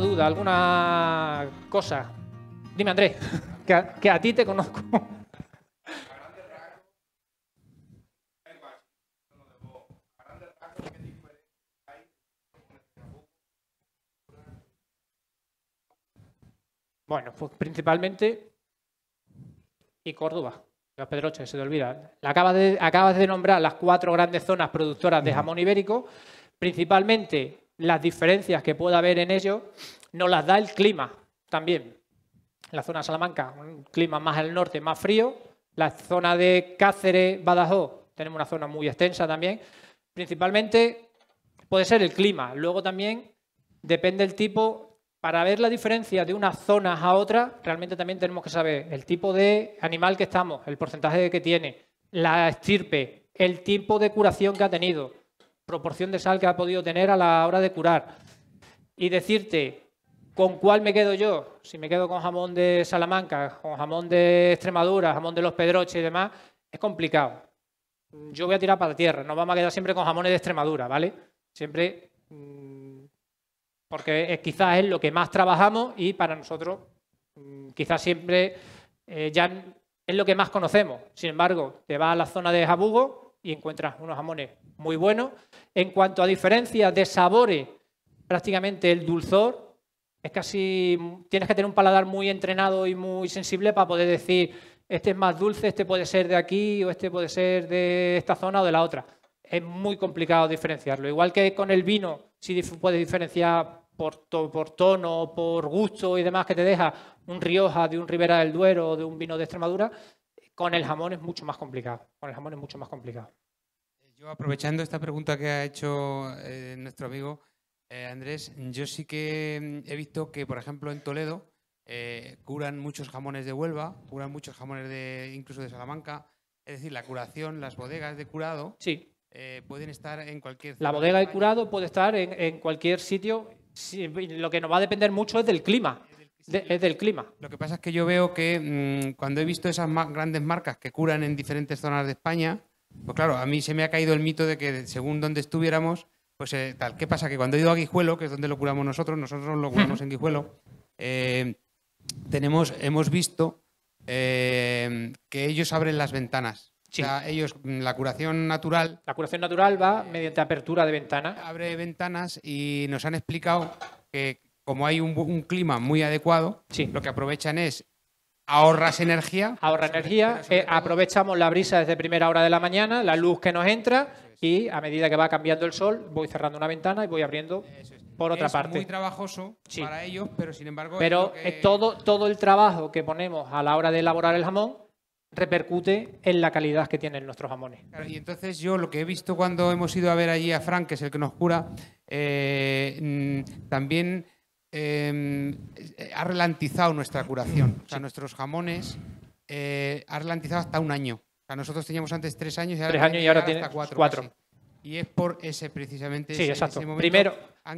duda, alguna cosa, dime Andrés, que a, ti te conozco. Bueno, pues principalmente y Córdoba. Los se te olvida. acaba de, acabas de nombrar las cuatro grandes zonas productoras de jamón ibérico. Principalmente las diferencias que pueda haber en ellos nos las da el clima también. La zona de Salamanca, un clima más al norte, más frío. La zona de Cáceres, Badajoz, tenemos una zona muy extensa también. Principalmente puede ser el clima. Luego también depende el tipo. Para ver la diferencia de una zona a otra, realmente también tenemos que saber el tipo de animal que estamos, el porcentaje que tiene, la estirpe, el tipo de curación que ha tenido, proporción de sal que ha podido tener a la hora de curar y decirte con cuál me quedo yo, si me quedo con jamón de Salamanca, con jamón de Extremadura, jamón de los Pedroches y demás, es complicado. Yo voy a tirar para tierra, nos vamos a quedar siempre con jamones de Extremadura, ¿vale? Siempre mm, porque quizás es lo que más trabajamos y para nosotros mm, quizás siempre eh, ya es lo que más conocemos. Sin embargo, te vas a la zona de Jabugo y encuentras unos jamones muy buenos. En cuanto a diferencia de sabores, prácticamente el dulzor es casi. Tienes que tener un paladar muy entrenado y muy sensible para poder decir: este es más dulce, este puede ser de aquí o este puede ser de esta zona o de la otra. Es muy complicado diferenciarlo. Igual que con el vino, si puedes diferenciar por, por tono, por gusto y demás que te deja un Rioja de un Ribera del Duero o de un vino de Extremadura, con el jamón es mucho más complicado. Con el jamón es mucho más complicado. Eh, yo aprovechando esta pregunta que ha hecho eh, nuestro amigo eh, Andrés, yo sí que mm, he visto que, por ejemplo, en Toledo curan muchos jamones de Huelva, curan muchos jamones de incluso de Salamanca. Es decir, la curación, las bodegas de curado, sí. pueden estar en cualquier. la bodega de, curado puede estar en, cualquier sitio. lo que nos va a depender mucho es del clima es del clima. Lo que pasa es que yo veo que mm, cuando he visto esas más grandes marcas que curan en diferentes zonas de España, pues claro, a mí se me ha caído el mito de que según donde estuviéramos, pues eh, tal. ¿Qué pasa? Que cuando he ido a Guijuelo, que es donde lo curamos nosotros, nosotros lo curamos en Guijuelo, eh, tenemos, hemos visto eh, que ellos abren las ventanas. O sea, ellos, mm, la curación natural. La curación natural va mediante apertura de ventana. Abre ventanas y nos han explicado que como hay un, clima muy adecuado, lo que aprovechan es ahorras energía. Ahorra energía, eh, aprovechamos la brisa desde primera hora de la mañana, la luz que nos entra y a medida que va cambiando el sol voy cerrando una ventana y voy abriendo por otra parte. Es muy trabajoso para ellos, pero sin embargo... Pero todo, todo el trabajo que ponemos a la hora de elaborar el jamón repercute en la calidad que tienen nuestros jamones. y entonces yo lo que he visto cuando hemos ido a ver allí a Frank, que es el que nos cura, eh, mm, también eh, ha ralentizado nuestra curación. O nuestros jamones eh, ha ralentizado hasta un año. O nosotros teníamos antes tres años y ahora, tres años y ahora tiene cuatro. Y es por ese precisamente. Sí, exacto. Primero, a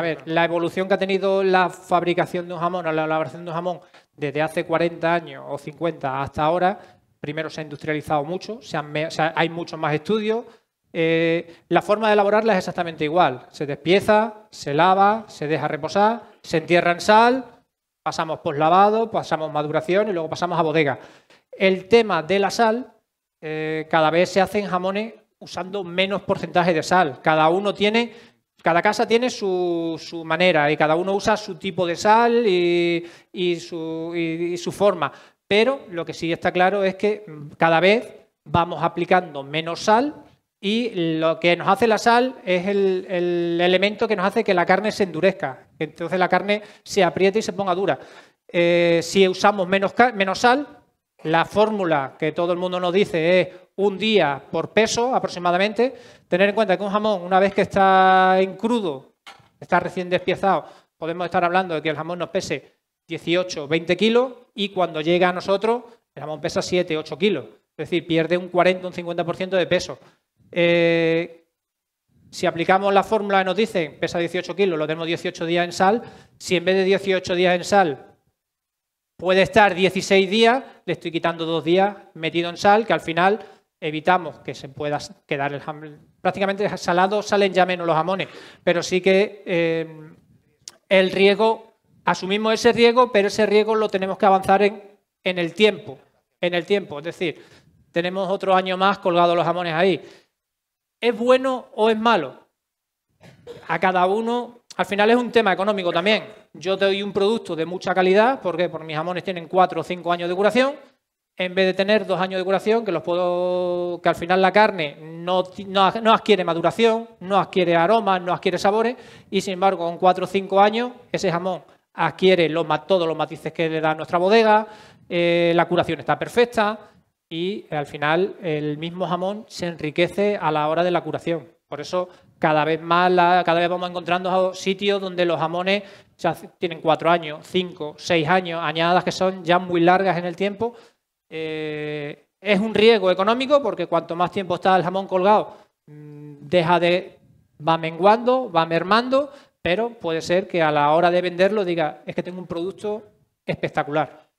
ver, la evolución que ha tenido la fabricación de un jamón o la elaboración de un jamón desde hace 40 años o 50 hasta ahora, primero se ha industrializado mucho, se han, hay muchos más estudios, eh, la forma de elaborarla es exactamente igual. Se despieza, se lava, se deja reposar, se entierra en sal, pasamos por lavado, pasamos maduración y luego pasamos a bodega. El tema de la sal, eh, cada vez se hacen jamones usando menos porcentaje de sal. Cada uno tiene, cada casa tiene su, manera y cada uno usa su tipo de sal y su forma. Pero lo que sí está claro es que cada vez vamos aplicando menos sal y lo que nos hace la sal es el, elemento que nos hace que la carne se endurezca. Entonces la carne se apriete y se ponga dura. Eh, si usamos menos, menos sal, la fórmula que todo el mundo nos dice es un día por peso aproximadamente. Tener en cuenta que un jamón, una vez que está en crudo, está recién despiezado, podemos estar hablando de que el jamón nos pese 18, 20 kilos y cuando llega a nosotros, el jamón pesa 7, 8 kilos. Es decir, pierde un 40, un 50% de peso. Eh, si aplicamos la fórmula nos dice, pesa 18 kilos, lo tenemos 18 días en sal. Si en vez de 18 días en sal puede estar 16 días, le estoy quitando dos días metido en sal, que al final evitamos que se pueda quedar el jamón. Prácticamente salado salen ya menos los jamones, pero sí que eh, el riego, asumimos ese riego, pero ese riego lo tenemos que avanzar en, el tiempo. En el tiempo, es decir, tenemos otro año más colgados los jamones ahí. ¿es bueno o es malo? A cada uno, al final es un tema económico también. Yo te doy un producto de mucha calidad, porque por mis jamones tienen cuatro o cinco años de curación, en vez de tener dos años de curación, que los puedo, que al final la carne no, no, adquiere maduración, no adquiere aromas, no adquiere sabores, y sin embargo, con cuatro o cinco años, ese jamón adquiere todos los matices que le da nuestra bodega, eh, la curación está perfecta, y al final el mismo jamón se enriquece a la hora de la curación. Por eso cada vez más, cada vez vamos encontrando sitios donde los jamones tienen cuatro años, cinco, seis años, añadas que son ya muy largas en el tiempo. Eh, es un riesgo económico porque cuanto más tiempo está el jamón colgado, mm, deja de, va menguando, va mermando, pero puede ser que a la hora de venderlo diga, es que tengo un producto espectacular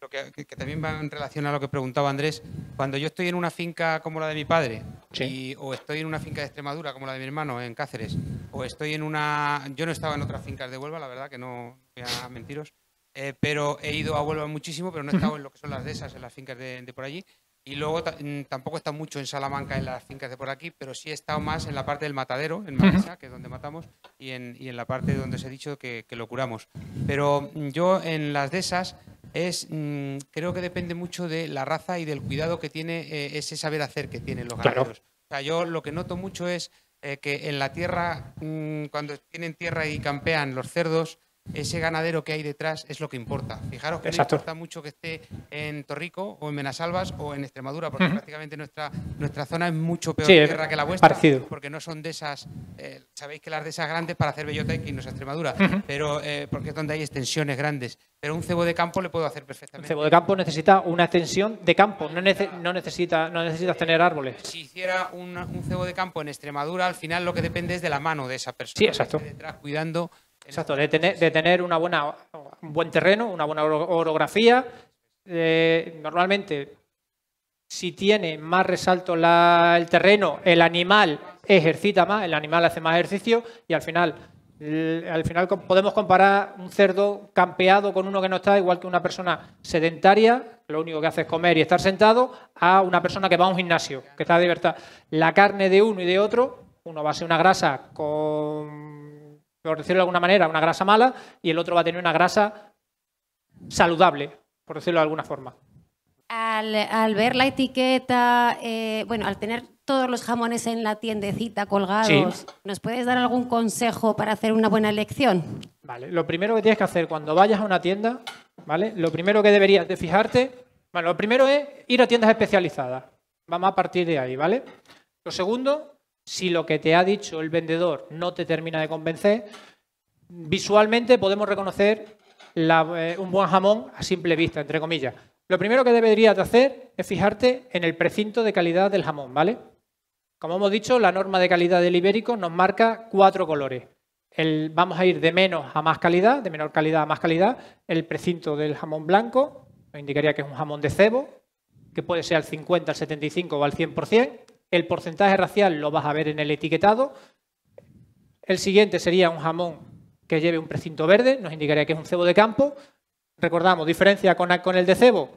lo que, también va en relación a lo que preguntaba Andrés, cuando yo estoy en una finca como la de mi padre, o estoy en una finca de Extremadura como la de mi hermano en Cáceres, o estoy en una... Yo no estaba en otras fincas de Huelva, la verdad que no voy a mentiros, eh, pero he ido a Huelva muchísimo, pero no he estado en lo que son las de esas, en las fincas de, por allí. Y luego mm, tampoco he estado mucho en Salamanca, en las fincas de por aquí, pero sí he estado más en la parte del matadero, en Marisa, que es donde matamos, y en, y en la parte donde os he dicho que, que lo curamos. Pero mm, yo en las de esas es mm, creo que depende mucho de la raza y del cuidado que tiene eh, ese saber hacer que tienen los ganaderos. O sea, yo lo que noto mucho es eh, que en la tierra, mm, cuando tienen tierra y campean los cerdos, ese ganadero que hay detrás es lo que importa. Fijaros que no importa mucho que esté en Torrico o en Menasalvas o en Extremadura, porque prácticamente nuestra, nuestra zona es mucho peor tierra que la vuestra, porque no son de esas, eh, sabéis que las de esas grandes para hacer bellota y no es Extremadura, pero eh, porque es donde hay extensiones grandes. Pero un cebo de campo le puedo hacer perfectamente. Un cebo de campo necesita una extensión de campo, no, necesita, no necesitas eh, tener árboles. Si hiciera un, cebo de campo en Extremadura, al final lo que depende es de la mano de esa persona. detrás cuidando Exacto, de tener, una buena, un buen terreno, una buena orografía. Eh, normalmente, si tiene más resalto el terreno, el animal ejercita más, el animal hace más ejercicio y al final, al final podemos comparar un cerdo campeado con uno que no está, igual que una persona sedentaria, lo único que hace es comer y estar sentado, a una persona que va a un gimnasio, que está de libertad. La carne de uno y de otro, uno va a ser una grasa con por decirlo de alguna manera, una grasa mala y el otro va a tener una grasa saludable, por decirlo de alguna forma. Al, ver la etiqueta, eh, bueno, al tener todos los jamones en la tiendecita colgados, ¿nos puedes dar algún consejo para hacer una buena elección? Vale, lo primero que tienes que hacer cuando vayas a una tienda, ¿vale? Lo primero que deberías de fijarte, bueno, lo primero es ir a tiendas especializadas. Vamos a partir de ahí, ¿vale? Lo segundo, si lo que te ha dicho el vendedor no te termina de convencer, visualmente podemos reconocer eh, un buen jamón a simple vista, entre comillas. Lo primero que deberías hacer es fijarte en el precinto de calidad del jamón, ¿vale? Como hemos dicho, la norma de calidad del ibérico nos marca cuatro colores. El, vamos a ir de menos a más calidad, de menor calidad a más calidad. El precinto del jamón blanco, nos indicaría que es un jamón de cebo, que puede ser al 50, al 75 o al 100%. El porcentaje racial lo vas a ver en el etiquetado. El siguiente sería un jamón que lleve un precinto verde, nos indicaría que es un cebo de campo. Recordamos, diferencia con, el de cebo,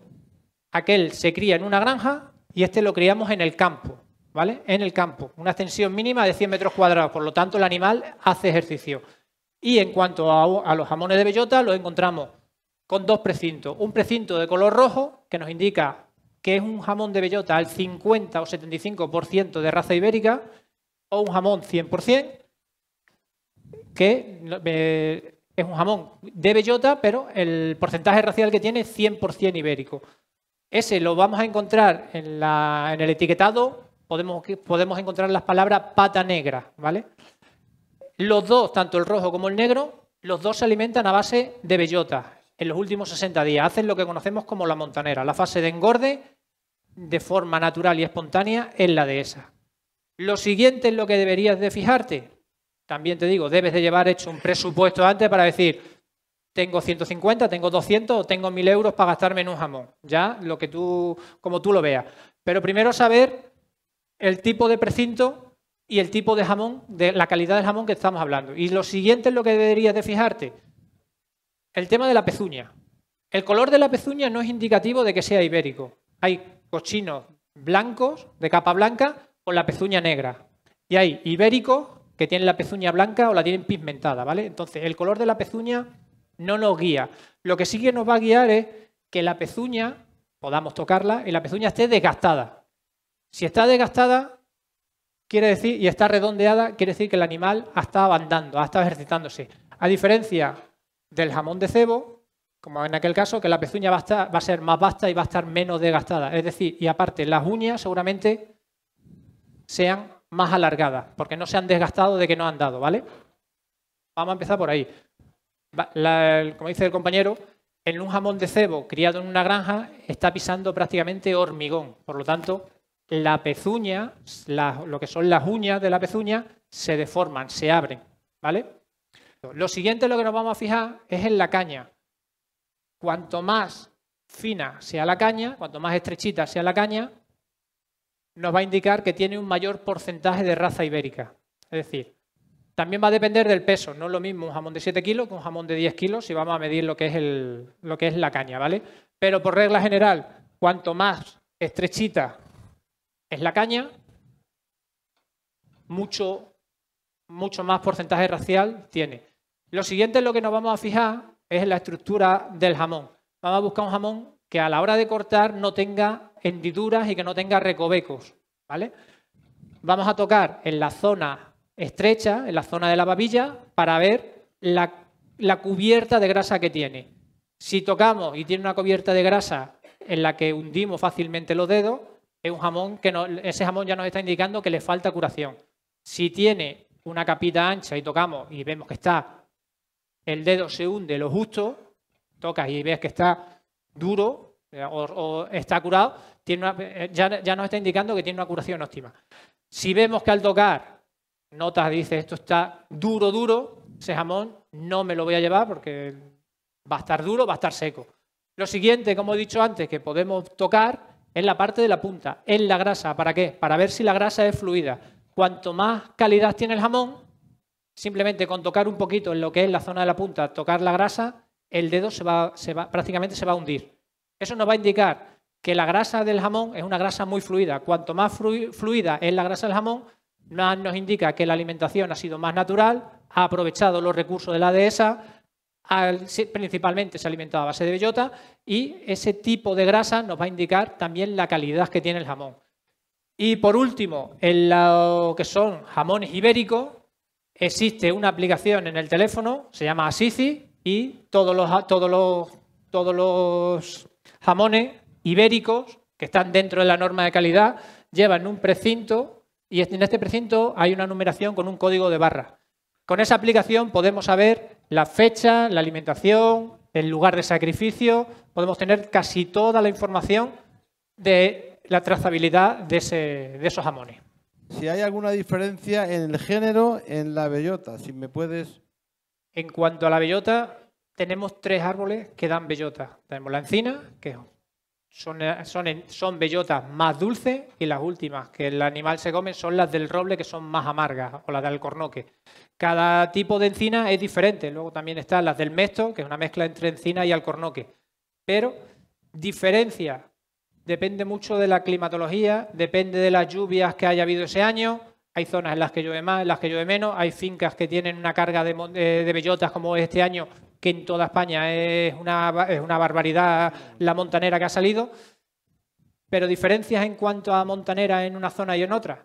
aquel se cría en una granja y este lo criamos en el campo, ¿vale? En el campo, una extensión mínima de 100 metros cuadrados, por lo tanto el animal hace ejercicio. Y en cuanto a, a los jamones de bellota, los encontramos con dos precintos. Un precinto de color rojo que nos indica que es un jamón de bellota al 50 o 75% de raza ibérica o un jamón 100% que es un jamón de bellota, pero el porcentaje racial que tiene es 100% ibérico. Ese lo vamos a encontrar en, el etiquetado, podemos, podemos, encontrar las palabras pata negra, ¿vale? Los dos, tanto el rojo como el negro, los dos se alimentan a base de bellota en los últimos 60 días. Hacen lo que conocemos como la montanera, la fase de engorde de forma natural y espontánea en la dehesa. Lo siguiente es lo que deberías de fijarte. También te digo, debes de llevar hecho un presupuesto antes para decir, tengo 150, tengo 200 o tengo 1000 euros para gastarme en un jamón. Ya, lo que tú, como tú lo veas. Pero primero saber el tipo de precinto y el tipo de jamón, de la calidad del jamón que estamos hablando. Y lo siguiente es lo que deberías de fijarte. El tema de la pezuña. El color de la pezuña no es indicativo de que sea ibérico. Hay cochinos blancos, de capa blanca, con la pezuña negra. Y hay ibéricos que tienen la pezuña blanca o la tienen pigmentada, ¿vale? Entonces, el color de la pezuña no nos guía. Lo que sí que nos va a guiar es que la pezuña, podamos tocarla, y la pezuña esté desgastada. Si está desgastada, quiere decir, y está redondeada, quiere decir que el animal ha estado andando, ha estado ejercitándose. A diferencia del jamón de cebo, como en aquel caso, que la pezuña va a, ser más vasta y va a estar menos desgastada. Es decir, y aparte, las uñas seguramente sean más alargadas, porque no se han desgastado de que no han dado, ¿vale? Vamos a empezar por ahí. como dice el compañero, en un jamón de cebo criado en una granja está pisando prácticamente hormigón. Por lo tanto, la pezuña, lo que son las uñas de la pezuña, se deforman, se abren, ¿vale? Lo siguiente lo que nos vamos a fijar es en la caña. Cuanto más fina sea la caña, cuanto más estrechita sea la caña, nos va a indicar que tiene un mayor porcentaje de raza ibérica. Es decir, también va a depender del peso. No es lo mismo un jamón de 7 kilos que un jamón de 10 kilos si vamos a medir lo que es, lo que es la caña, ¿vale? Pero por regla general, cuanto más estrechita es la caña, mucho, mucho más porcentaje racial tiene. Lo siguiente es lo que nos vamos a fijar es la estructura del jamón. Vamos a buscar un jamón que a la hora de cortar no tenga hendiduras y que no tenga recovecos, ¿vale? Vamos a tocar en la zona estrecha, en la zona de la babilla, para ver la, cubierta de grasa que tiene. Si tocamos y tiene una cubierta de grasa en la que hundimos fácilmente los dedos, es un jamón que no, ese jamón ya nos está indicando que le falta curación. Si tiene una capita ancha y tocamos y vemos que está el dedo se hunde lo justo, tocas y ves que está duro eh, o, está curado, eh, ya, nos está indicando que tiene una curación óptima. Si vemos que al tocar notas, dice esto está duro, duro, ese jamón no me lo voy a llevar porque va a estar duro, va a estar seco. Lo siguiente, como he dicho antes, que podemos tocar es la parte de la punta, en la grasa. ¿Para qué? Para ver si la grasa es fluida. Cuanto más calidad tiene el jamón, simplemente con tocar un poquito en lo que es la zona de la punta, tocar la grasa, el dedo se va, se va, prácticamente se va a hundir. Eso nos va a indicar que la grasa del jamón es una grasa muy fluida. Cuanto más fluida es la grasa del jamón, nos indica que la alimentación ha sido más natural, ha aprovechado los recursos de la dehesa, principalmente se ha alimentado a base de bellota y ese tipo de grasa nos va a indicar también la calidad que tiene el jamón. Y por último, en lo que son jamones ibéricos, existe una aplicación en el teléfono, se llama Asici, y todos los, todos los, todos los jamones ibéricos que están dentro de la norma de calidad llevan un precinto y en este precinto hay una numeración con un código de barra. Con esa aplicación podemos saber la fecha, la alimentación, el lugar de sacrificio, podemos tener casi toda la información de la trazabilidad de, ese, de esos jamones si hay alguna diferencia en el género en la bellota, si me puedes... En cuanto a la bellota, tenemos tres árboles que dan bellota. Tenemos la encina, que son, bellotas más dulces, y las últimas que el animal se come son las del roble, que son más amargas, o las del alcornoque. Cada tipo de encina es diferente. Luego también están las del mesto, que es una mezcla entre encina y alcornoque. Pero diferencia Depende mucho de la climatología, depende de las lluvias que haya habido ese año. Hay zonas en las que llueve más, en las que llueve menos. Hay fincas que tienen una carga de, eh, bellotas como este año, que en toda España es una, barbaridad la montanera que ha salido. Pero diferencias en cuanto a montanera en una zona y en otra.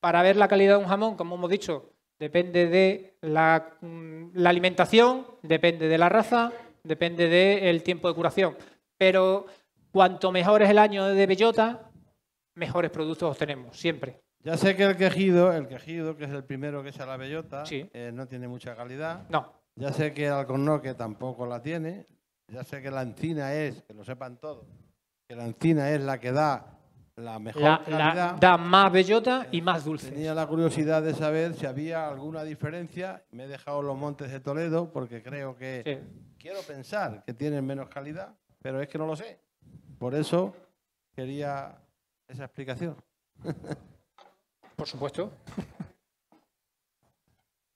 Para ver la calidad de un jamón, como hemos dicho, depende de la, mm, alimentación, depende de la raza, depende del tiempo de curación. Pero Cuanto mejor es el año de bellota, mejores productos tenemos siempre. Ya sé que el quejido, el quejido, que es el primero que a la bellota, eh, no tiene mucha calidad. No. Ya sé que el que tampoco la tiene. Ya sé que la encina es, que lo sepan todos, que la encina es la que da la mejor calidad. da más bellota y más eh, dulce. Tenía la curiosidad de saber si había alguna diferencia. Me he dejado los montes de Toledo porque creo que quiero pensar que tienen menos calidad, pero es que no lo sé. Por eso quería esa explicación. Por supuesto.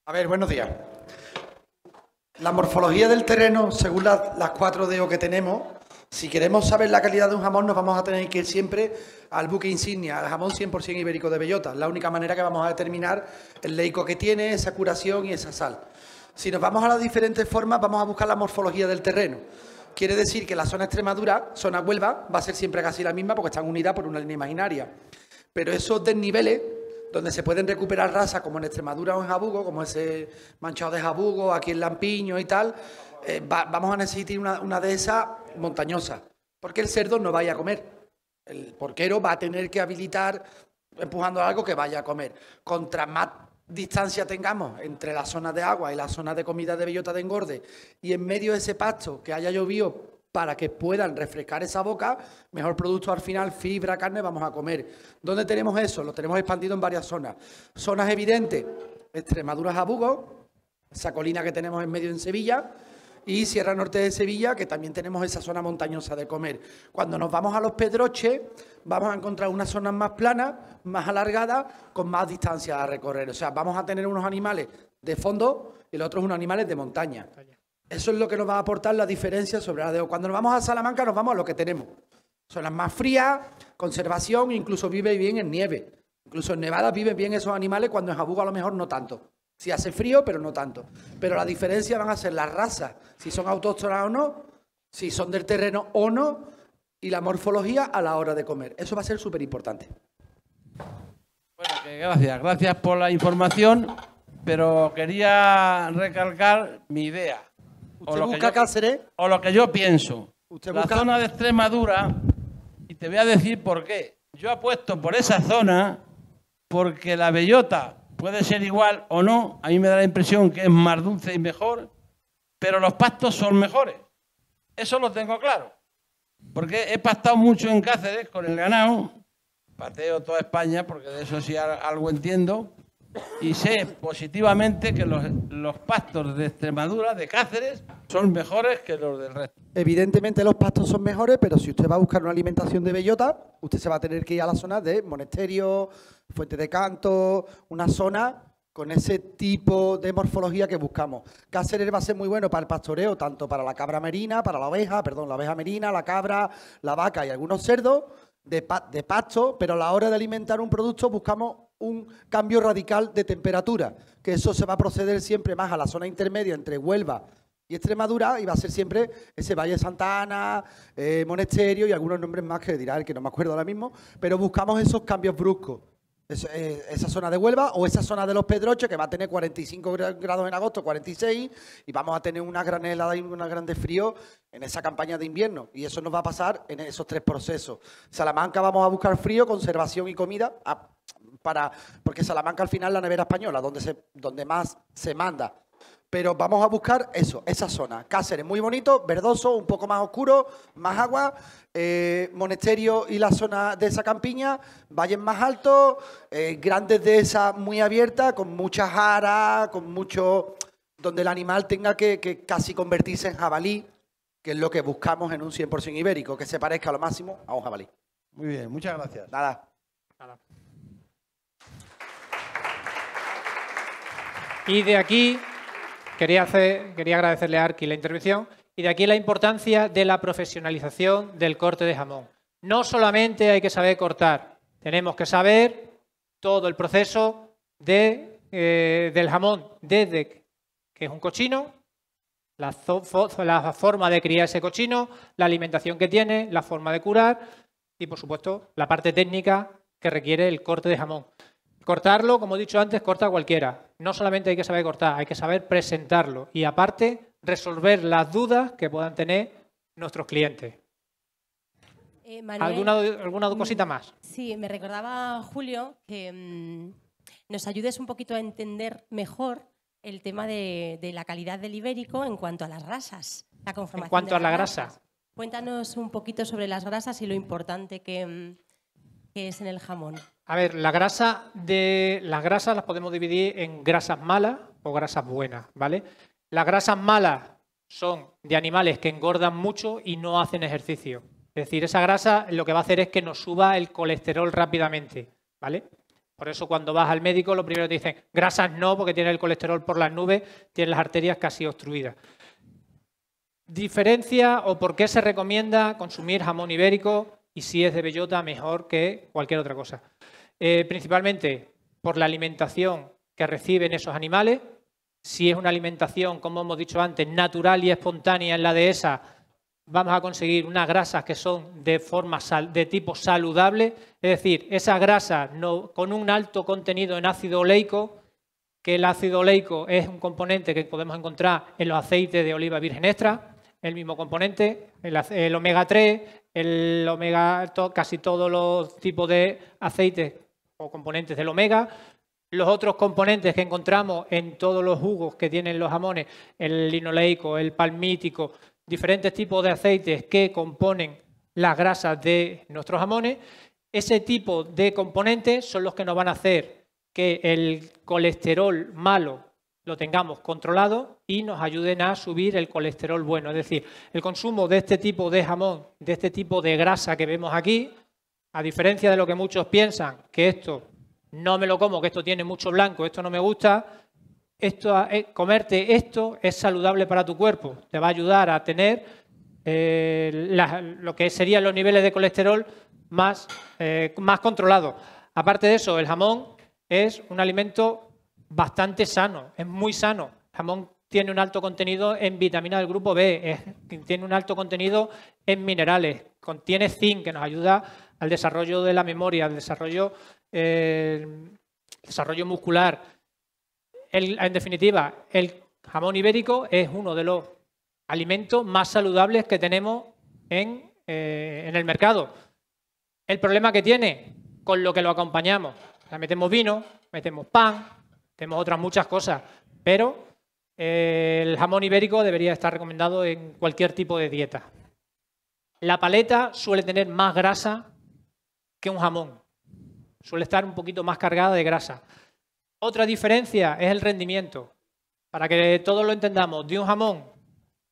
A ver, buenos días. La morfología del terreno, según las, cuatro de do que tenemos, si queremos saber la calidad de un jamón, nos vamos a tener que ir siempre al buque insignia, al jamón 100% ibérico de bellota. La única manera que vamos a determinar el leico que tiene, esa curación y esa sal. Si nos vamos a las diferentes formas, vamos a buscar la morfología del terreno. Quiere decir que la zona Extremadura, zona Huelva, va a ser siempre casi la misma porque están unidas por una línea imaginaria. Pero esos desniveles, donde se pueden recuperar razas como en Extremadura o en Jabugo, como ese manchado de Jabugo, aquí en Lampiño y tal, eh, vamos a necesitar una, una de esas montañosas. Porque el cerdo no vaya a comer. El porquero va a tener que habilitar empujando algo que vaya a comer. Contra más distancia tengamos entre la zona de agua y la zona de comida de bellota de engorde y en medio de ese pasto que haya llovido para que puedan refrescar esa boca, mejor producto al final, fibra, carne, vamos a comer. ¿Dónde tenemos eso? Lo tenemos expandido en varias zonas. Zonas evidentes, Extremadura, Jabugo, esa colina que tenemos en medio en Sevilla, y Sierra Norte de Sevilla, que también tenemos esa zona montañosa de comer. Cuando nos vamos a los Pedroches, vamos a encontrar unas zonas más planas, más alargadas, con más distancia a recorrer. O sea, vamos a tener unos animales de fondo y los otros unos animales de montaña. Eso es lo que nos va a aportar la diferencia sobre la de Cuando nos vamos a Salamanca, nos vamos a lo que tenemos. Zonas más frías, conservación, incluso vive bien en nieve. Incluso en Nevada viven bien esos animales, cuando en Jabugo a lo mejor no tanto. Si hace frío, pero no tanto. Pero la diferencia van a ser las razas, si son autóctonas o no, si son del terreno o no, y la morfología a la hora de comer. Eso va a ser súper importante. Bueno, gracias. Gracias por la información, pero quería recalcar mi idea. ¿Usted o lo busca que yo, O lo que yo pienso. la zona de Extremadura, y te voy a decir por qué. Yo apuesto por esa zona porque la bellota Puede ser igual o no, a mí me da la impresión que es más dulce y mejor, pero los pastos son mejores. Eso lo tengo claro. Porque he pastado mucho en Cáceres con el ganado, pateo toda España, porque de eso sí algo entiendo, y sé positivamente que los, pastos de Extremadura, de Cáceres, son mejores que los del resto. Evidentemente los pastos son mejores, pero si usted va a buscar una alimentación de bellota, usted se va a tener que ir a la zona de Monasterio, Fuente de Canto, una zona con ese tipo de morfología que buscamos. Cáceres va a ser muy bueno para el pastoreo, tanto para la cabra merina, para la oveja, perdón, la oveja merina, la cabra, la vaca y algunos cerdos de, de pasto, pero a la hora de alimentar un producto buscamos un cambio radical de temperatura, que eso se va a proceder siempre más a la zona intermedia entre Huelva y Extremadura y va a ser siempre ese Valle de Santa Ana, eh, Monesterio y algunos nombres más que dirá el que no me acuerdo ahora mismo, pero buscamos esos cambios bruscos. Eh, esa zona de Huelva o esa zona de los Pedroches que va a tener 45 grados en agosto, 46 y vamos a tener una gran helada y una gran frío en esa campaña de invierno y eso nos va a pasar en esos tres procesos. Salamanca vamos a buscar frío, conservación y comida, porque Salamanca al final la nevera española, donde, se, donde más se manda. Pero vamos a buscar eso, esa zona. Cáceres, muy bonito, verdoso, un poco más oscuro, más agua. Eh, Monesterio y la zona de esa campiña, valles más altos, eh, grandes de esa muy abierta, con muchas jara, con mucho... donde el animal tenga que, que casi convertirse en jabalí, que es lo que buscamos en un 100% ibérico, que se parezca lo máximo a un jabalí. Muy bien, muchas gracias. Nada. Nada. Y de aquí quería, hacer, quería agradecerle a Arqui la intervención. Y de aquí la importancia de la profesionalización del corte de jamón. No solamente hay que saber cortar, tenemos que saber todo el proceso eh, del jamón, desde que es un cochino, la, forma de criar ese cochino, la alimentación que tiene, la forma de curar y, por supuesto, la parte técnica que requiere el corte de jamón. Cortarlo, como he dicho antes, corta cualquiera. No solamente hay que saber cortar, hay que saber presentarlo y aparte resolver las dudas que puedan tener nuestros clientes. Eh, ¿Alguna, mm, cosita más? Sí, me recordaba Julio que mm, nos ayudes un poquito a entender mejor el tema de, la calidad del ibérico en cuanto a las grasas, la conformación. En cuanto a la grasa. Cuéntanos un poquito sobre las grasas y lo importante que mm, es en el jamón. A ver, la grasa de, las grasas las podemos dividir en grasas malas o grasas buenas, ¿vale? Las grasas malas son de animales que engordan mucho y no hacen ejercicio. Es decir, esa grasa lo que va a hacer es que nos suba el colesterol rápidamente, ¿vale? Por eso cuando vas al médico lo primero te dicen, grasas no, porque tiene el colesterol por las nubes, tiene las arterias casi obstruidas. Diferencia o por qué se recomienda consumir jamón ibérico y si es de bellota mejor que cualquier otra cosa. Eh, principalmente por la alimentación que reciben esos animales. Si es una alimentación, como hemos dicho antes, natural y espontánea en la dehesa, vamos a conseguir unas grasas que son de forma de tipo saludable, es decir, esas grasas con un alto contenido en ácido oleico, que el ácido oleico es un componente que podemos encontrar en los aceites de oliva virgen extra, el mismo componente, el, omega 3, el omega, casi todos los tipos de aceites o componentes del omega, los otros componentes que encontramos en todos los jugos que tienen los jamones, el linoleico, el palmítico, diferentes tipos de aceites que componen las grasas de nuestros jamones, ese tipo de componentes son los que nos van a hacer que el colesterol malo lo tengamos controlado y nos ayuden a subir el colesterol bueno. Es decir, el consumo de este tipo de jamón, de este tipo de grasa que vemos aquí, a diferencia de lo que muchos piensan, que esto no me lo como, que esto tiene mucho blanco, esto no me gusta, esto, eh, comerte esto es saludable para tu cuerpo, te va a ayudar a tener eh, lo que serían los niveles de colesterol más, eh, más controlados. Aparte de eso, el jamón es un alimento bastante sano, es muy sano. El jamón tiene un alto contenido en vitamina del grupo B, tiene un alto contenido en minerales, contiene zinc que nos ayuda al desarrollo de la memoria, al desarrollo, eh, desarrollo muscular. en definitiva, el jamón ibérico es uno de los alimentos más saludables que tenemos en, eh, el mercado. El problema que tiene con lo que lo acompañamos. metemos vino, metemos pan, metemos otras muchas cosas, pero eh, el jamón ibérico debería estar recomendado en cualquier tipo de dieta. La paleta suele tener más grasa un jamón. Suele estar un poquito más cargada de grasa. Otra diferencia es el rendimiento. Para que todos lo entendamos, de un jamón,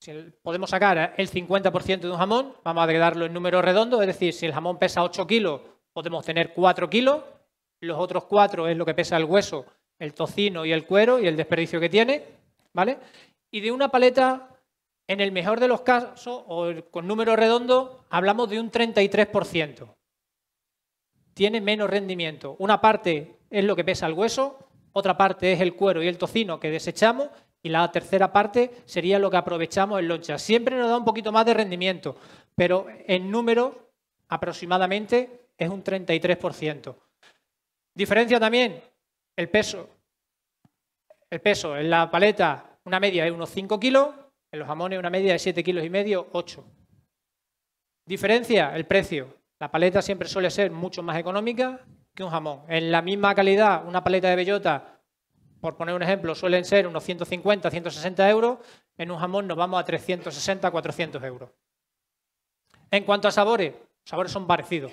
si podemos sacar el 50% de un jamón, vamos a darlo en número redondo, es decir, si el jamón pesa 8 kilos, podemos tener 4 kilos, los otros 4 es lo que pesa el hueso, el tocino y el cuero y el desperdicio que tiene, ¿vale? Y de una paleta, en el mejor de los casos, o con número redondo, hablamos de un 33% tiene menos rendimiento. Una parte es lo que pesa el hueso, otra parte es el cuero y el tocino que desechamos y la tercera parte sería lo que aprovechamos en loncha. Siempre nos da un poquito más de rendimiento, pero en números aproximadamente es un 33%. Diferencia también el peso. El peso en la paleta una media de unos 5 kilos, en los jamones una media de 7 kilos y medio, 8. Diferencia el precio. La paleta siempre suele ser mucho más económica que un jamón. En la misma calidad, una paleta de bellota, por poner un ejemplo, suelen ser unos 150, 160 euros. En un jamón nos vamos a 360, 400 euros. En cuanto a sabores, los sabores son parecidos.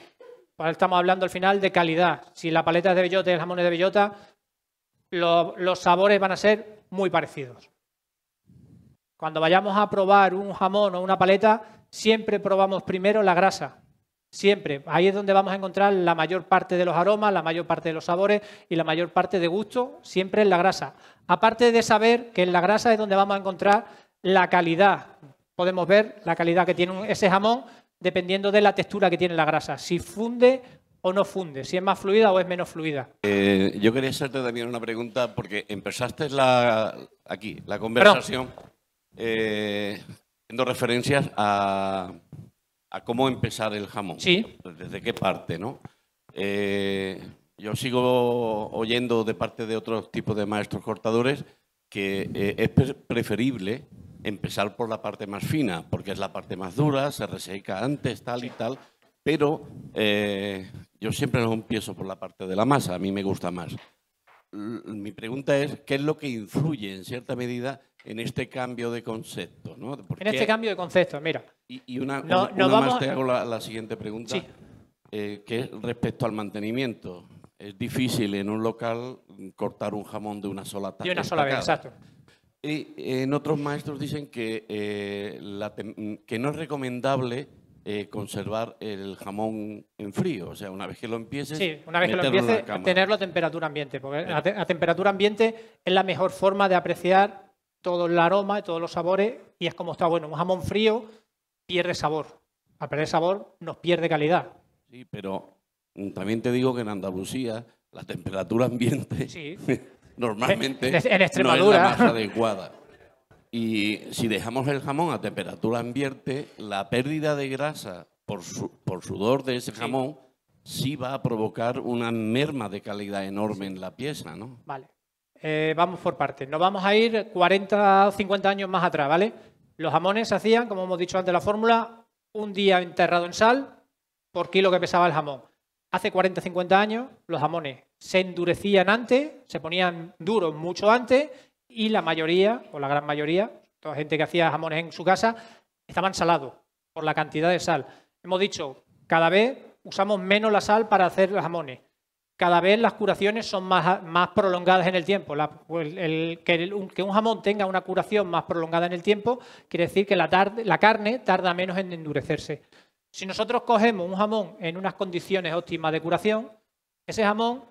Pues estamos hablando al final de calidad. Si la paleta es de bellota y el jamón es de bellota, los sabores van a ser muy parecidos. Cuando vayamos a probar un jamón o una paleta, siempre probamos primero la grasa, Siempre. Ahí es donde vamos a encontrar la mayor parte de los aromas, la mayor parte de los sabores y la mayor parte de gusto, siempre en la grasa. Aparte de saber que en la grasa es donde vamos a encontrar la calidad. Podemos ver la calidad que tiene ese jamón dependiendo de la textura que tiene la grasa. Si funde o no funde, si es más fluida o es menos fluida. Eh, yo quería hacerte también una pregunta porque empezaste la, aquí la conversación eh, haciendo referencias a a cómo empezar el jamón. Sí. ¿Desde qué parte, no? Eh, yo sigo oyendo de parte de otros tipos de maestros cortadores que eh, es preferible empezar por la parte más fina, porque es la parte más dura, se reseca antes, tal y tal, pero eh, yo siempre no empiezo por la parte de la masa, a mí me gusta más. Mi pregunta es, ¿qué es lo que influye en cierta medida en este cambio de concepto. ¿no? en este cambio de concepto, mira. Y, una, no, más te hago la, siguiente pregunta, sí. Eh, que es respecto al mantenimiento. Es difícil en un local cortar un jamón de una sola taza. De una sola vez, exacto. Y eh, en otros maestros dicen que, eh, que no es recomendable conservar el jamón en frío. O sea, una vez que lo empieces. Sí, una vez que lo empieces, tenerlo a temperatura ambiente. Porque a temperatura ambiente es la mejor forma de apreciar todo el aroma y todos los sabores y es como está bueno. Un jamón frío pierde sabor. Al perder sabor nos pierde calidad. Sí, pero mm, también te digo que en Andalucía la temperatura ambiente normalmente en Extremadura. es la más adecuada. Y si dejamos el jamón a temperatura ambiente, la pérdida de grasa por, sudor de ese jamón sí. sí va a provocar una merma de calidad enorme en la pieza, ¿no? Vale. Eh, vamos por partes. Nos vamos a ir 40 o 50 años más atrás, ¿vale? Los jamones se hacían, como hemos dicho antes la fórmula, un día enterrado en sal por kilo que pesaba el jamón. Hace 40 o 50 años los jamones se endurecían antes, se ponían duros mucho antes y la mayoría, o la gran mayoría, toda gente que hacía jamones en su casa, estaban salados por la cantidad de sal. Hemos dicho, cada vez usamos menos la sal para hacer los jamones cada vez las curaciones son más, prolongadas en el tiempo. Pues, que, un, jamón tenga una curación más prolongada en el tiempo quiere decir que la, carne tarda menos en endurecerse. Si nosotros cogemos un jamón en unas condiciones óptimas de curación, ese jamón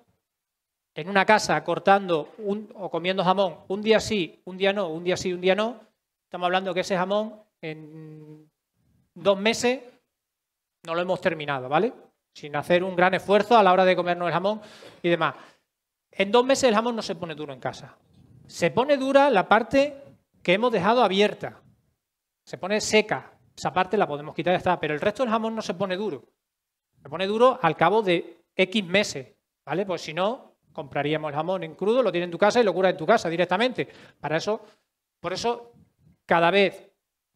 en una casa cortando o comiendo jamón un día sí, un día no, un día sí, un día no, estamos hablando que ese jamón en dos meses no lo hemos terminado, ¿vale? sin hacer un gran esfuerzo a la hora de comernos el jamón y demás. En dos meses el jamón no se pone duro en casa. Se pone dura la parte que hemos dejado abierta. Se pone seca. Esa parte la podemos quitar y ya está. Pero el resto del jamón no se pone duro. Se pone duro al cabo de X meses. ¿Vale? Pues si no, compraríamos el jamón en crudo, lo tienes en tu casa y lo curas en tu casa directamente. Para eso, por eso, cada vez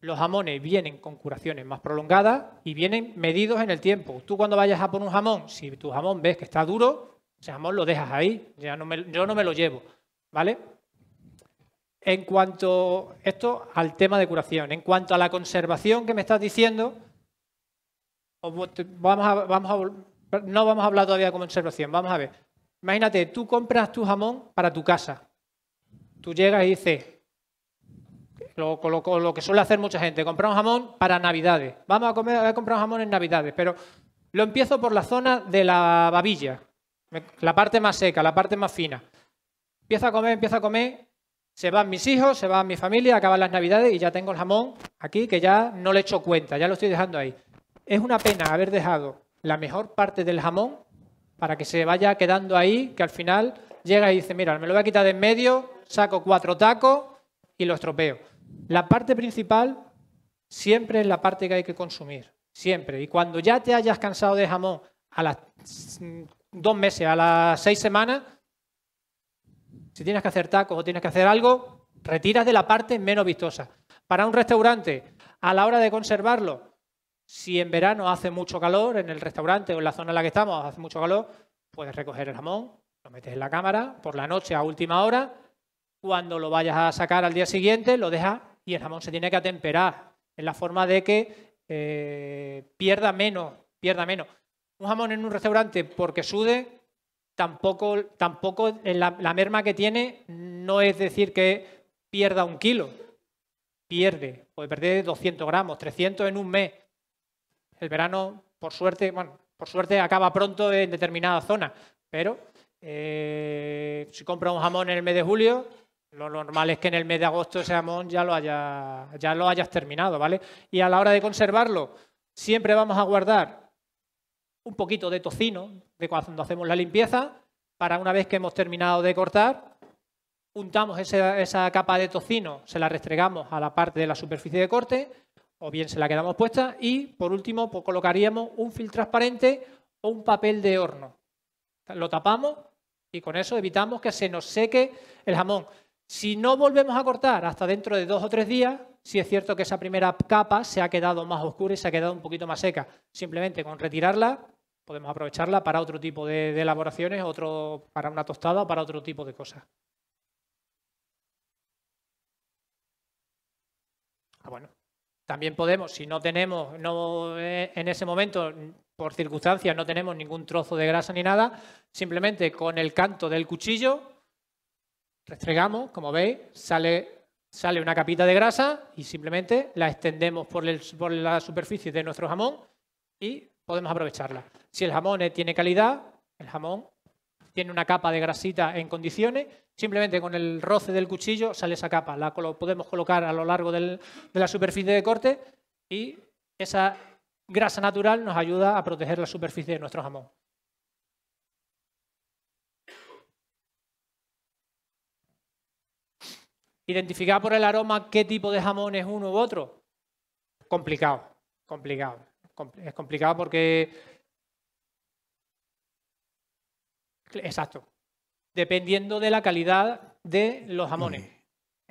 los jamones vienen con curaciones más prolongadas y vienen medidos en el tiempo. Tú cuando vayas a por un jamón, si tu jamón ves que está duro, ese jamón lo dejas ahí, ya yo no me lo llevo, ¿vale? En cuanto esto al tema de curación, en cuanto a la conservación que me estás diciendo, vamos vamos no vamos a hablar todavía de conservación, vamos a ver. Imagínate, tú compras tu jamón para tu casa. Tú llegas y dices, lo, lo que suele hacer mucha gente, comprar un jamón para Navidades. Vamos a, comer, a comprar un jamón en Navidades, pero lo empiezo por la zona de la babilla, la parte más seca, la parte más fina. Empiezo a comer, empiezo a comer, se van mis hijos, se van mi familia, acaban las Navidades y ya tengo el jamón aquí que ya no le echo cuenta, ya lo estoy dejando ahí. Es una pena haber dejado la mejor parte del jamón para que se vaya quedando ahí, que al final llega y dice, mira, me lo voy a quitar de en medio, saco cuatro tacos y lo estropeo. La parte principal siempre es la parte que hay que consumir, siempre. Y cuando ya te hayas cansado de jamón a las mm, dos meses, a las seis semanas, si tienes que hacer tacos o tienes que hacer algo, retiras de la parte menos vistosa. Para un restaurante, a la hora de conservarlo, si en verano hace mucho calor, en el restaurante o en la zona en la que estamos hace mucho calor, puedes recoger el jamón, lo metes en la cámara por la noche a última hora cuando lo vayas a sacar al día siguiente, lo dejas y el jamón se tiene que atemperar en la forma de que eh, pierda menos, pierda menos. Un jamón en un restaurante porque sude, tampoco, tampoco la, merma que tiene no es decir que pierda un kilo. Pierde, puede perder 200 gramos, 300 en un mes. El verano, por suerte, bueno, por suerte acaba pronto en determinada zona, pero eh, si compra un jamón en el mes de julio, lo normal es que en el mes de agosto ese jamón ya lo, haya, ya lo hayas terminado, ¿vale? Y a la hora de conservarlo, siempre vamos a guardar un poquito de tocino de cuando hacemos la limpieza, para una vez que hemos terminado de cortar, untamos esa, esa capa de tocino, se la restregamos a la parte de la superficie de corte, o bien se la quedamos puesta, y por último pues colocaríamos un film transparente o un papel de horno. Lo tapamos y con eso evitamos que se nos seque el jamón. Si no volvemos a cortar hasta dentro de dos o tres días, si es cierto que esa primera capa se ha quedado más oscura y se ha quedado un poquito más seca. Simplemente con retirarla podemos aprovecharla para otro tipo de, elaboraciones, otro, para una tostada o para otro tipo de cosas. Ah, bueno. También podemos, si no tenemos, no, eh, en ese momento, por circunstancias, no tenemos ningún trozo de grasa ni nada, simplemente con el canto del cuchillo Restregamos, como veis, sale, sale una capita de grasa y simplemente la extendemos por, por la superficie de nuestro jamón y podemos aprovecharla. Si el jamón tiene calidad, el jamón tiene una capa de grasita en condiciones, simplemente con el roce del cuchillo sale esa capa, la podemos colocar a lo largo de la superficie de corte y esa grasa natural nos ayuda a proteger la superficie de nuestro jamón. Identificar por el aroma qué tipo de jamón es uno u otro. Complicado, complicado. Es complicado porque... Exacto. Dependiendo de la calidad de los jamones.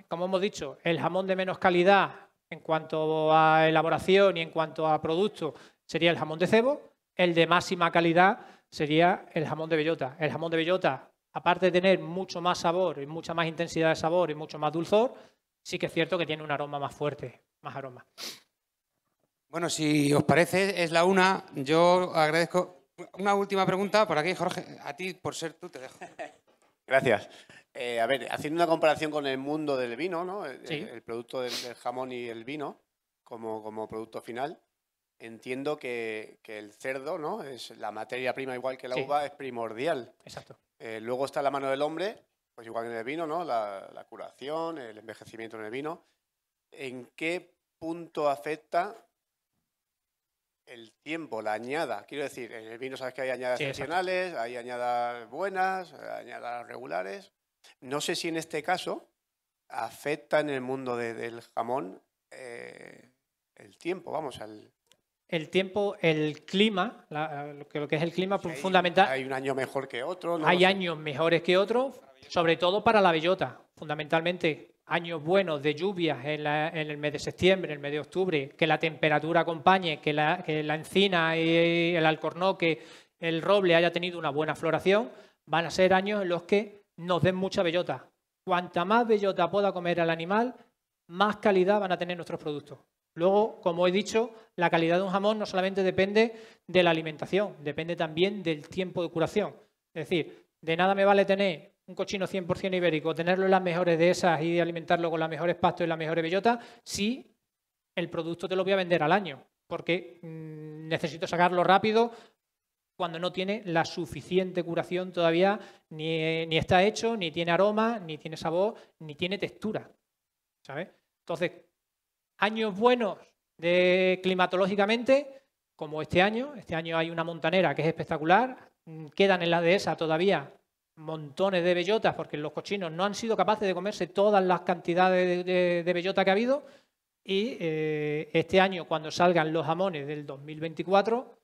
Como hemos dicho, el jamón de menos calidad en cuanto a elaboración y en cuanto a producto sería el jamón de cebo. El de máxima calidad sería el jamón de bellota. El jamón de bellota aparte de tener mucho más sabor y mucha más intensidad de sabor y mucho más dulzor, sí que es cierto que tiene un aroma más fuerte, más aroma. Bueno, si os parece, es la una. Yo agradezco. Una última pregunta por aquí, Jorge. A ti, por ser tú, te dejo. Gracias. Eh, a ver, haciendo una comparación con el mundo del vino, ¿no? El, producto del, jamón y el vino como, como producto final. Entiendo que, el cerdo, ¿no? Es la materia prima, igual que la uva, es primordial. Exacto. Eh, luego está la mano del hombre, pues igual que en el vino, ¿no? La, curación, el envejecimiento en el vino. ¿En qué punto afecta el tiempo, la añada? Quiero decir, en el vino sabes que hay añadas excepcionales, hay añadas buenas, añadas regulares. No sé si en este caso afecta en el mundo del jamón eh, el tiempo, vamos, al el tiempo, el clima, lo, que, que, es el clima fundamental. Hay un año mejor que otro. hay años mejores que otros, sobre todo para la bellota. Fundamentalmente, años buenos de lluvias en, el mes de septiembre, en el mes de octubre, que la temperatura acompañe, que la, que la encina, y el alcornoque, el roble haya tenido una buena floración, van a ser años en los que nos den mucha bellota. Cuanta más bellota pueda comer el animal, más calidad van a tener nuestros productos. Luego, como he dicho, la calidad de un jamón no solamente depende de la alimentación, depende también del tiempo de curación. Es decir, de nada me vale tener un cochino 100% ibérico, tenerlo en las mejores de esas y alimentarlo con las mejores pastos y las mejores bellotas, si el producto te lo voy a vender al año, porque mm, necesito sacarlo rápido cuando no tiene la suficiente curación todavía, ni, ni está hecho, ni tiene aroma, ni tiene sabor, ni tiene textura. ¿Sabes? Entonces, años buenos climatológicamente, como este año. Este año hay una montanera que es espectacular. Mm, quedan en la dehesa todavía montones de bellotas porque los cochinos no han sido capaces de comerse todas las cantidades de, bellota que ha habido. Y eh, este año, cuando salgan los jamones del 2024,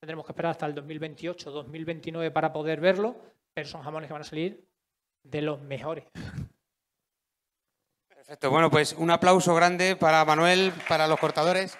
tendremos que esperar hasta el 2028, 2029 para poder verlo, pero son jamones que van a salir de los mejores bueno, pues un aplauso grande para Manuel, para los cortadores.